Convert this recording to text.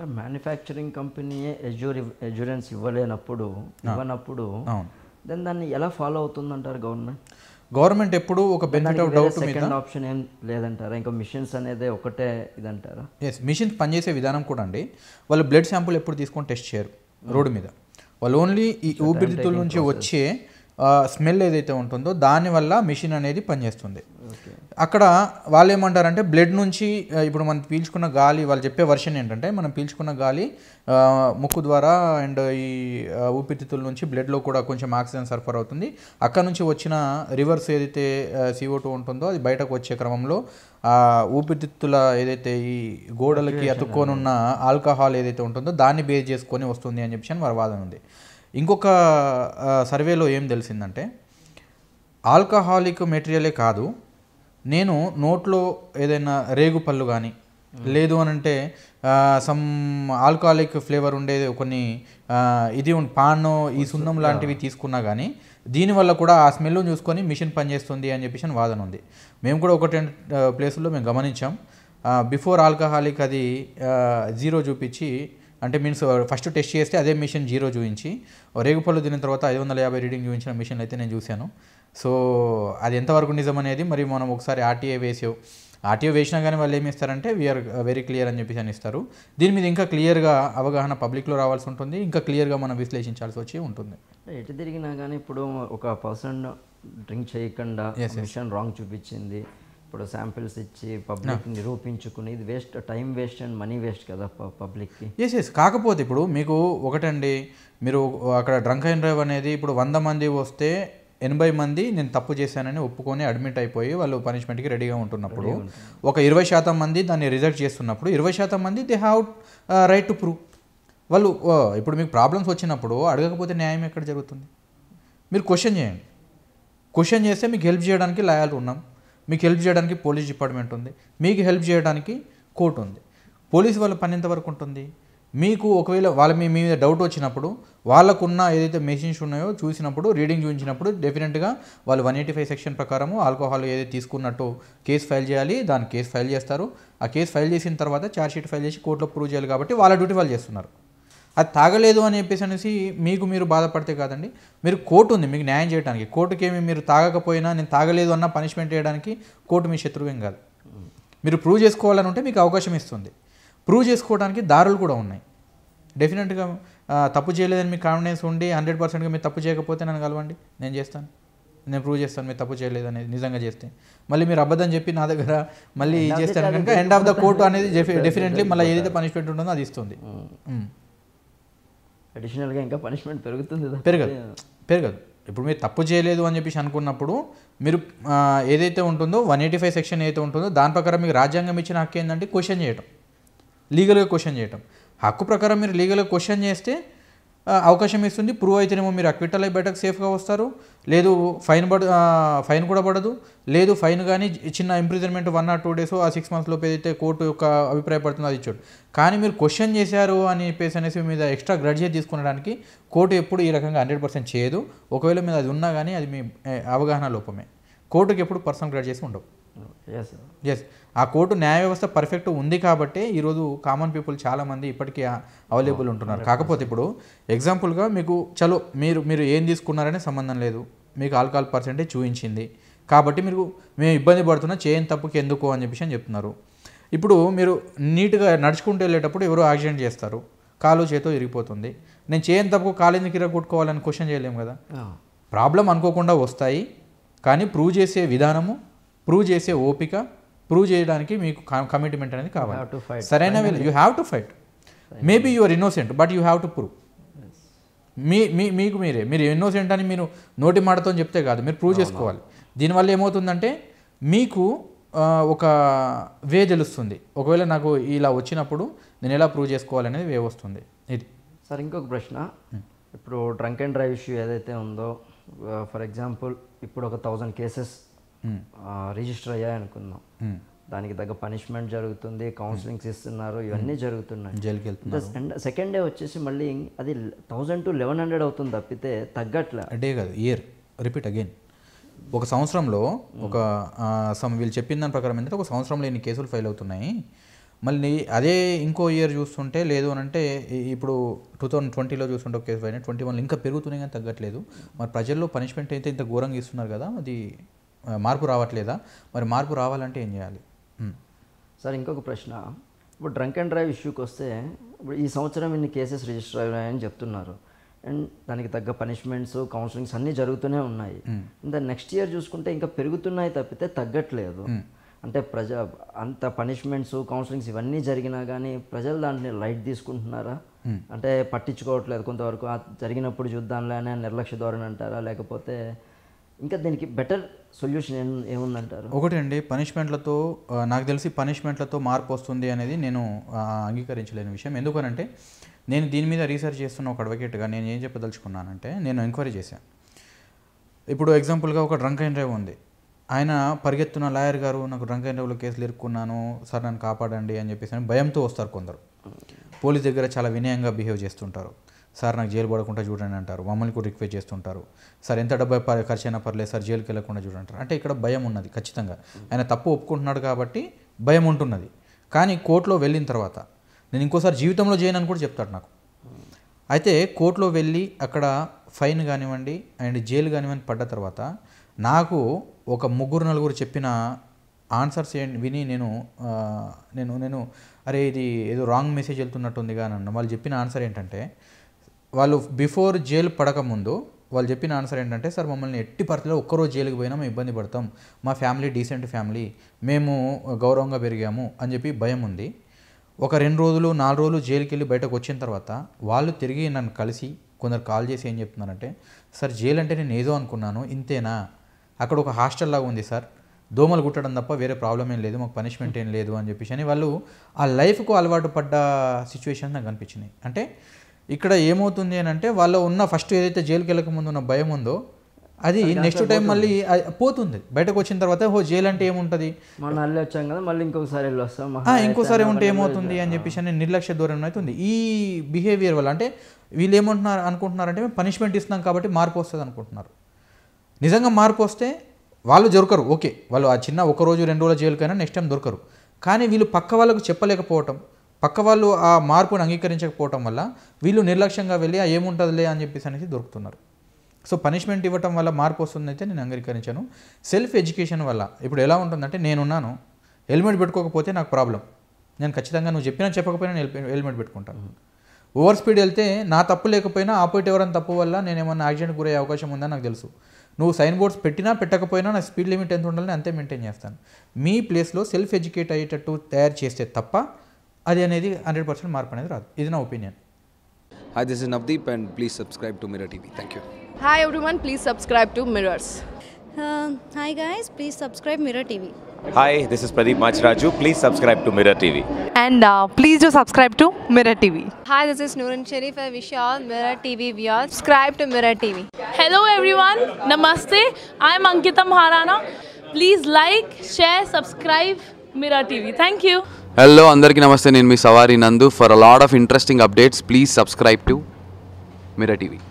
అంటే మ్యానుఫ్యాక్చరింగ్ కంపెనీయే assure assurance ఇవ్వలేనప్పుడు ఇవ్వనప్పుడు దెన్ దాన్ని ఎలా ఫాలో అవుతుంది అంటారు గవర్నమెంట్ గవర్నమెంట్ ఎప్పుడు ఒక బెనిఫిట్ ఆఫ్ డౌట్ మీద ఆప్షన్ ఏం లేదంటారా ఇంకా మిషన్స్ అనేది ఒకటే ఇదంటారా ఎస్ మిషన్స్ పనిచేసే విధానం కూడా అండి వాళ్ళు బ్లడ్ శాంపుల్ ఎప్పుడు తీసుకొని టెస్ట్ చేయరు రోడ్డు మీద వాళ్ళు ఓన్లీ ఈ ఊపిరితిత్తుల నుంచి వచ్చే స్మెల్ ఏదైతే ఉంటుందో దానివల్ల మిషన్ అనేది పనిచేస్తుంది అక్కడ వాళ్ళు ఏమంటారంటే బ్లడ్ నుంచి ఇప్పుడు మనం పీల్చుకున్న గాలి వాళ్ళు చెప్పే వర్షన్ ఏంటంటే మనం పీల్చుకున్న గాలి ముక్కు ద్వారా అండ్ ఈ ఊపిరితిత్తుల నుంచి బ్లడ్లో కూడా కొంచెం ఆక్సిజన్ సరఫరా అవుతుంది అక్కడ నుంచి వచ్చిన రివర్స్ ఏదైతే సిఓ టూ ఉంటుందో అది బయటకు వచ్చే క్రమంలో ఆ ఊపిరితిత్తుల ఏదైతే ఈ గోడలకి అతుక్కొని ఉన్న ఆల్కహాల్ ఏదైతే ఉంటుందో దాన్ని బేస్ చేసుకొని వస్తుంది అని చెప్పి వారి వాదన ఉంది ఇంకొక సర్వేలో ఏం తెలిసిందంటే ఆల్కహాలిక్ మెటీరియలే కాదు నేను నోట్లో ఏదైనా రేగు పళ్ళు కానీ లేదు అని అంటే సమ్ ఆల్కహాలిక్ ఫ్లేవర్ ఉండేది కొన్ని ఇది పాన్ ఈ సున్నం లాంటివి తీసుకున్నా కానీ దీనివల్ల కూడా ఆ స్మెల్ను చూసుకొని మిషన్ పనిచేస్తుంది అని చెప్పేసి వాదన ఉంది మేము కూడా ఒకటి ప్లేసుల్లో మేము గమనించాం బిఫోర్ ఆల్కహాలిక్ అది జీరో చూపించి అంటే మీన్స్ ఫస్ట్ టెస్ట్ చేస్తే అదే మిషన్ జీరో చూపించి రేగుపళ్ళు తిన్న తర్వాత ఐదు వందల యాభై రీడింగ్ చూపించిన మిషన్లు అయితే నేను చూశాను సో అది ఎంతవరకు నిజం అనేది మరి మనం ఒకసారి ఆర్టీఏ వేసావు ఆర్టీఓ వేసినా కానీ వాళ్ళు ఏమి ఇస్తారంటే వీఆర్ వెరీ క్లియర్ అని చెప్పేసి అని ఇస్తారు దీని మీద ఇంకా క్లియర్గా అవగాహన పబ్లిక్లో రావాల్సి ఉంటుంది ఇంకా క్లియర్గా మనం విశ్లేషించాల్సి వచ్చి ఉంటుంది ఎటు తిరిగినా కానీ ఇప్పుడు ఒక పర్సన్ డ్రింక్ చేయకుండా మిషన్ రాంగ్ చూపించింది ఇప్పుడు శాంపిల్స్ ఇచ్చి పబ్లిక్ నిరూపించుకుని ఇది waste time waste and money waste కదా పబ్లిక్కి ఎస్ ఎస్ కాకపోతే ఇప్పుడు మీకు ఒకటండి మీరు అక్కడ డ్రంక్ అండ్ డ్రైవ్ అనేది ఇప్పుడు వంద మంది వస్తే ఎనభై మంది నేను తప్పు చేశానని ఒప్పుకొని అడ్మిట్ అయిపోయి వాళ్ళు పనిష్మెంట్కి రెడీగా ఉంటున్నప్పుడు ఒక ఇరవై శాతం మంది దాన్ని రిజెక్ట్ చేస్తున్నప్పుడు ఇరవై శాతం మంది they have right to prove వాళ్ళు uh, ఇప్పుడు మీకు ప్రాబ్లమ్స్ వచ్చినప్పుడు అడగకపోతే న్యాయం ఎక్కడ జరుగుతుంది మీరు క్వశ్చన్ చేయండి క్వశ్చన్ చేస్తే మీకు హెల్ప్ చేయడానికి లయాలు ఉన్నాం మీకు హెల్ప్ చేయడానికి పోలీస్ డిపార్ట్మెంట్ ఉంది మీకు హెల్ప్ చేయడానికి కోర్టు ఉంది పోలీస్ వాళ్ళ పని ఎంతవరకు ఉంటుంది మీకు ఒకవేళ వాళ్ళ మీ మీద డౌట్ వచ్చినప్పుడు వాళ్ళకున్న ఏదైతే మెషిన్స్ ఉన్నాయో చూసినప్పుడు రీడింగ్ చూపించినప్పుడు డెఫినెట్గా వాళ్ళు వన్ ఎయిటీ ఫైవ్ సెక్షన్ ప్రకారము ఆల్కహాల్ ఏదైతే తీసుకున్నట్టు కేసు ఫైల్ చేయాలి దాని కేసు ఫైల్ చేస్తారు ఆ కేసు ఫైల్ చేసిన తర్వాత ఛార్జ్ షీట్ ఫైల్ చేసి కోర్టులో ప్రూవ్ చేయాలి కాబట్టి వాళ్ళ డ్యూటీ వాళ్ళు చేస్తున్నారు అది తాగలేదు అని చెప్పేసి అనేసి మీకు మీరు బాధపడితే కాదండి మీరు కోర్టు ఉంది మీకు న్యాయం చేయడానికి కోర్టుకేమి మీరు తాగకపోయినా నేను తాగలేదు అన్న పనిష్మెంట్ చేయడానికి కోర్టు మీ శత్రువేం కాదు మీరు ప్రూవ్ చేసుకోవాలని ఉంటే మీకు అవకాశం ఇస్తుంది ప్రూవ్ చేసుకోవడానికి దారులు కూడా ఉన్నాయి డెఫినెట్గా తప్పు చేయలేదని మీకు కాన్ఫిడెన్స్ ఉండి హండ్రెడ్ పర్సెంట్గా మీరు తప్పు చేయకపోతే నన్ను కలవండి నేను చేస్తాను నేను ప్రూవ్ చేస్తాను మీరు తప్పు చేయలేదు అనేది నిజంగా చేస్తే మళ్ళీ మీరు అబద్ధం చెప్పి నా దగ్గర మళ్ళీ చేస్తాను కనుక ఎండ్ ఆఫ్ ద కోర్టు అనేది డెఫినెట్లీ మళ్ళీ ఏదైతే పనిష్మెంట్ ఉంటుందో అది ఇస్తుంది hmm. Hmm. అడిషనల్గా ఇంకా పనిష్మెంట్ పెరుగుతుంది పెరగదు పెరగదు ఇప్పుడు మీరు తప్పు చేయలేదు అని చెప్పేసి అనుకున్నప్పుడు మీరు ఏదైతే ఉంటుందో వన్ ఎయిటీ ఫైవ్ సెక్షన్ ఏదైతే ఉంటుందో దాని ప్రకారం మీకు రాజ్యాంగం ఇచ్చిన హక్కు ఏంటంటే క్వశ్చన్ చేయటం లీగల్గా క్వశ్చన్ చేయటం హక్కు ప్రకారం మీరు లీగల్గా క్వశ్చన్ చేస్తే అవకాశం ఇస్తుంది ప్రూవ్ అయితేనేమో మీరు అక్విటల్ అయి బయటకు సేఫ్గా వస్తారు లేదు ఫైన్ పడ ఫైన్ కూడా పడదు లేదు ఫైన్ కానీ చిన్న imprisonment one or two days ఆ సిక్స్ మంత్స్ లోపు ఏదైతే కోర్టు యొక్క అభిప్రాయపడుతుందో అది ఇచ్చాడు కానీ మీరు క్వశ్చన్ చేశారు అని చెప్పేసి అనేసి మీద ఎక్స్ట్రా గ్రాడ్యుయేట్ తీసుకునడానికి కోర్టు ఎప్పుడు ఈ రకంగా హండ్రెడ్ పర్సెంట్ చేయదు ఒకవేళ మీద అది ఉన్నా కానీ అది మీ అవగాహన లోపమే కోర్టుకి ఎప్పుడు పర్సనల్ గ్రేడ్ చేసి ఉండవు ఎస్ ఎస్ ఆ కోర్టు న్యాయ వ్యవస్థ పర్ఫెక్ట్ ఉంది కాబట్టి ఈరోజు కామన్ పీపుల్ చాలామంది ఇప్పటికీ అవైలబుల్ oh, ఉంటున్నారు కాకపోతే ఇప్పుడు ఎగ్జాంపుల్గా మీకు చలో మీరు మీరు ఏం తీసుకున్నారనే సంబంధం లేదు మీకు ఆల్కహాల్ పర్సెంటేజ్ చూపించింది కాబట్టి మీరు మేము ఇబ్బంది పడుతున్నా చేయని తప్పుకి ఎందుకు అని చెప్పేసి అని చెప్తున్నారు ఇప్పుడు మీరు నీట్గా నడుచుకుంటూ వెళ్ళేటప్పుడు ఎవరో యాక్సిడెంట్ చేస్తారు కాలు చేతో ఇరిగిపోతుంది నేను చేయని తప్పు కాలు ఎందుకు ఇరగొట్టుకోవాలని క్వశ్చన్ చేయలేము కదా oh. ప్రాబ్లం అనుకోకుండా వస్తాయి కానీ ప్రూవ్ చేసే విధానము ప్రూవ్ చేసే ఓపిక ప్రూవ్ చేయడానికి మీకు కమిట్మెంట్ అనేది కావాలి సరైన you have to fight maybe your innocent but you have to prove మీ మీ మీకు మీరే మీరు ఇన్నోసెంట్ అని మీరు నోటి మాటతో చెప్తే కాదు మీరు ప్రూవ్ చేసుకోవాలి దీనివల్ల ఏమవుతుందంటే మీకు ఒక వే తెలుస్తుంది ఒకవేళ నాకు ఇలా వచ్చినప్పుడు నేను ఎలా ప్రూవ్ చేసుకోవాలనేది వే వస్తుంది ఇది సార్ ఇంకొక ప్రశ్న ఇప్పుడు డ్రంక్ అండ్ డ్రైవ్ ఇష్యూ ఏదైతే ఉందో ఫర్ ఎగ్జాంపుల్ ఇప్పుడు ఒక థౌజండ్ కేసెస్ రిజిస్టర్ అయ్యాయి అనుకుందాం hmm. దానికి తగ్గ పనిష్మెంట్ జరుగుతుంది కౌన్సిలింగ్స్ hmm. ఇస్తున్నారు ఇవన్నీ hmm. జరుగుతున్నాయి జైలుకి సెకండ్ డే వచ్చేసి మళ్ళీ అది థౌజండ్ టు లెవెన్ హండ్రెడ్ అవుతుంది తప్పితే తగ్గట్లే డే కాదు ఇయర్ రిపీట్ అగైన్ ఒక సంవత్సరంలో ఒక సమ్ వీళ్ళు చెప్పిన దాని ప్రకారం ఏంటంటే ఒక సంవత్సరంలో ఎన్ని కేసులు ఫైల్ అవుతున్నాయి మళ్ళీ అదే ఇంకో ఇయర్ చూస్తుంటే లేదు అని అంటే ఇప్పుడు టూ థౌసండ్ ట్వంటీలో చూస్తుంటే ఒక కేసు పైన ట్వంటీ వన్ ఇంకా పెరుగుతున్నాయి కానీ తగ్గట్లేదు మరి ప్రజల్లో పనిష్మెంట్ అయితే ఇంత ఘోరంగా ఇస్తున్నారు కదా అది మార్పు రావట్లేదా మరి మార్పు రావాలంటే ఏం చేయాలి సార్ ఇంకొక ప్రశ్న ఇప్పుడు డ్రంక్ అండ్ డ్రైవ్ ఇష్యూకి వస్తే ఇప్పుడు ఈ సంవత్సరం ఇన్ని కేసెస్ రిజిస్టర్ అయ్యాయని చెప్తున్నారు అండ్ దానికి తగ్గ పనిష్మెంట్స్ కౌన్సిలింగ్స్ అన్నీ జరుగుతూనే ఉన్నాయి ఇంకా నెక్స్ట్ ఇయర్ చూసుకుంటే ఇంకా పెరుగుతున్నాయి తప్పితే తగ్గట్లేదు అంటే ప్రజ అంత పనిష్మెంట్స్ కౌన్సిలింగ్స్ ఇవన్నీ జరిగినా కానీ ప్రజలు దాంట్లో లైట్ తీసుకుంటున్నారా అంటే పట్టించుకోవట్లేదు కొంతవరకు జరిగినప్పుడు చూద్దాంలే నిర్లక్ష్య ధోరణి అంటారా లేకపోతే ఇంకా దీనికి బెటర్ సొల్యూషన్ ఏముందంటారు ఒకటండి పనిష్మెంట్లతో నాకు తెలిసి పనిష్మెంట్లతో మార్పు వస్తుంది అనేది నేను అంగీకరించలేని విషయం ఎందుకనంటే నేను దీని మీద రీసెర్చ్ చేస్తున్న ఒక అడ్వకేట్గా నేను ఏం చెప్పదలుచుకున్నానంటే నేను ఎంక్వైరీ చేశాను ఇప్పుడు ఎగ్జాంపుల్గా ఒక డ్రంక్ అండ్ డ్రైవ్ ఉంది ఆయన పరిగెత్తున్న లాయర్ గారు నాకు డ్రంక్ అండ్ డ్రైవ్లో కేసులు ఇరుక్కున్నాను సార్ నన్ను కాపాడండి అని చెప్పేసి అని భయంతో వస్తారు కొందరు పోలీస్ దగ్గర చాలా వినయంగా బిహేవ్ చేస్తుంటారు సార్ నాకు జైలు పడకుండా చూడండి అంటారు మమ్మల్ని కూడా రిక్వెస్ట్ చేస్తుంటారు సార్ ఎంత డబ్బా ఖర్చు అయినా పర్లేదు సార్ జైలుకి వెళ్ళకుండా చూడండి అంటే ఇక్కడ భయం ఉన్నది ఖచ్చితంగా ఆయన తప్పు ఒప్పుకుంటున్నాడు కాబట్టి భయం ఉంటున్నది కానీ కోర్టులో వెళ్ళిన తర్వాత నేను ఇంకోసారి జీవితంలో చేయను అని కూడా చెప్తాడు నాకు అయితే కోర్టులో వెళ్ళి అక్కడ ఫైన్ కానివ్వండి అండ్ జైలు కానివ్వండి పడ్డ తర్వాత నాకు ఒక ముగ్గురు నలుగురు చెప్పిన ఆన్సర్స్ విని నేను నేను నేను అరే ఇది ఏదో రాంగ్ మెసేజ్ వెళ్తున్నట్టుందిగా నన్ను వాళ్ళు చెప్పిన ఆన్సర్ ఏంటంటే వాళ్ళు బిఫోర్ జైలు పడకముందు వాళ్ళు చెప్పిన ఆన్సర్ ఏంటంటే సార్ మమ్మల్ని ఎట్టి పరిస్థితిలో ఒక్కరోజు జైలుకి పోయినా మేము ఇబ్బంది పడతాం మా ఫ్యామిలీ డీసెంట్ ఫ్యామిలీ మేము గౌరవంగా పెరిగాము అని చెప్పి భయం ఉంది ఒక రెండు రోజులు నాలుగు రోజులు జైలుకి వెళ్ళి బయటకు వచ్చిన తర్వాత వాళ్ళు తిరిగి నన్ను కలిసి కొందరు కాల్ చేసి ఏం చెప్తున్నారంటే సార్ జైలు అంటే నేను ఏదో అనుకున్నాను ఇంతేనా అక్కడ ఒక హాస్టల్ లాగా ఉంది సార్ దోమలు కుట్టడం తప్ప వేరే ప్రాబ్లం ఏం లేదు మాకు పనిష్మెంట్ ఏం లేదు అని చెప్పేసి అని వాళ్ళు ఆ లైఫ్కు అలవాటు పడ్డ సిచ్యువేషన్ నాకు అనిపించినాయి అంటే ఇక్కడ ఏమవుతుంది అని అంటే వాళ్ళు ఉన్న ఫస్ట్ ఏదైతే జైలుకి వెళ్ళక ముందు ఉన్న భయం ఉందో అది నెక్స్ట్ టైం మళ్ళీ పోతుంది బయటకు వచ్చిన తర్వాత ఓ జైలు అంటే ఏముంటుంది మళ్ళీ వచ్చాం కదా మళ్ళీ ఇంకోసారి వస్తాం ఇంకోసారి ఉంటే ఏమవుతుంది అని చెప్పేసి అని నిర్లక్ష్య దూరం అవుతుంది ఈ బిహేవియర్ వల్ల అంటే వీళ్ళు ఏమంటున్నారు అనుకుంటున్నారంటే మేము పనిష్మెంట్ ఇస్తున్నాం కాబట్టి మార్పు వస్తుంది అనుకుంటున్నారు నిజంగా మార్పు వస్తే వాళ్ళు దొరకరు ఓకే వాళ్ళు ఆ చిన్న ఒక రోజు రెండు రోజుల జైలుకైనా నెక్స్ట్ టైం దొరకరు కానీ వీళ్ళు పక్క వాళ్ళకు చెప్పలేకపోవటం పక్క వాళ్ళు ఆ మార్పును అంగీకరించకపోవటం వల్ల వీళ్ళు నిర్లక్ష్యంగా వెళ్ళి ఆ ఏముంటుందిలే అని చెప్పేసి అనేసి దొరుకుతున్నారు సో పనిష్మెంట్ ఇవ్వటం వల్ల మార్పు వస్తుందైతే నేను అంగీకరించాను సెల్ఫ్ ఎడ్యుకేషన్ వల్ల ఇప్పుడు ఎలా ఉంటుందంటే నేనున్నాను హెల్మెట్ పెట్టుకోకపోతే నాకు ప్రాబ్లం నేను ఖచ్చితంగా నువ్వు చెప్పినా చెప్పకపోయినా నేను హెల్మెట్ పెట్టుకుంటాను ఓవర్ స్పీడ్ వెళ్తే నా తప్పు లేకపోయినా ఆపోజిట్ ఎవరైనా తప్పు వల్ల నేనేమన్నా యాక్సిడెంట్ గురయ్యే అవకాశం ఉందని నాకు తెలుసు నువ్వు సైన్ బోర్డ్స్ పెట్టినా పెట్టకపోయినా నా స్పీడ్ లిమిట్ ఎంత ఉండాలని అంతే మెయింటైన్ చేస్తాను మీ ప్లేస్లో సెల్ఫ్ ఎడ్యుకేట్ అయ్యేటట్టు తయారు చేస్తే తప్ప అది అనేది హండ్రెడ్ పర్సెంట్ మార్పు అనేది రాదు ఇది నా opinion hi this is Navdeep and please subscribe to Mirror TV thank you hi one please subscribe to Mirrors hi guys please subscribe Mirror TV Hi, this is Pradeep Machraju. Please subscribe to Mirror TV. And uh, please do subscribe to Mirror TV. Hi, this is Noorun Sharif. I wish you all Mirror TV viewers. Subscribe to Mirror TV. Hello everyone. Namaste. I'm Ankita Maharana. Please like, share, subscribe Mirror TV. Thank you. Hello అందరికీ నమస్తే నేను మీ Savari Nandu for a lot of interesting updates please subscribe to Mirror TV